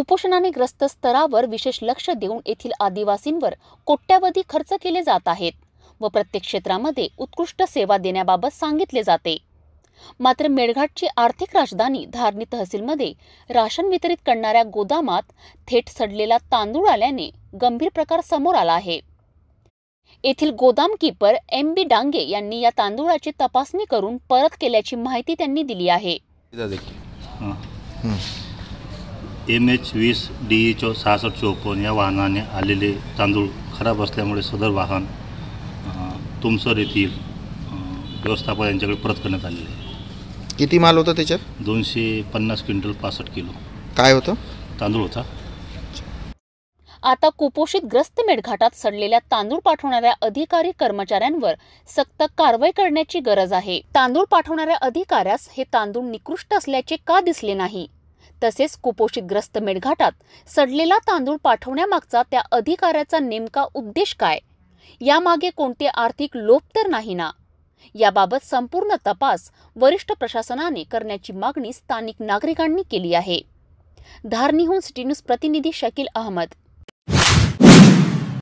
कुपोषणाने ग्रस्त स्तरावर विशेष लक्ष देऊन येथील आदिवासींवर कोट्यावधी खर्च केले जात आहेत व प्रत्येक क्षेत्रामध्ये उत्कृष्ट सेवा देण्याबाबत सांगितले जाते मात्र मेळघाटची आर्थिक राजधानी धारणी तहसीलमध्ये राशन वितरित करणाऱ्या गोदामात थेट सडलेला तांदूळ आल्याने गंभीर प्रकार समोर आला आहे येथील गोदाम किपर एम बी डांगे यांनी या तांदुळाची तपासणी करून परत केल्याची माहिती त्यांनी दिली आहे एम एच वीस डी ई चौ सहासष्ट चोपन्न या वाहनाने आलेले तांदूळ खराब असल्यामुळे सदर वाहन तुमसर येथील व्यवस्थापन यांच्याकडे परत करण्यात आलेले आहे किती माल होता त्याच्यात दोनशे पन्नास क्विंटल पासष्ट किलो काय होतं तांदूळ होता आता कुपोषित ग्रस्त सडलेल्या तांदूळ पाठवणाऱ्या अधिकारी कर्मचाऱ्यांवर सक्त कारवाई करण्याची गरज आहे तांदूळ पाठवणाऱ्या अधिकाऱ्यास हे तांदूळ निकृष्ट असल्याचे का दिसले नाही तसेच कुपोषितग्रस्त मेळघाटात सडलेला तांदूळ पाठवण्यामागचा त्या अधिकाऱ्याचा नेमका उद्देश काय यामागे कोणते आर्थिक लोप तर नाही ना याबाबत संपूर्ण तपास वरिष्ठ प्रशासनाने करण्याची मागणी स्थानिक नागरिकांनी केली आहे धारणीहून सिटी न्यूज प्रतिनिधी शकील अहमद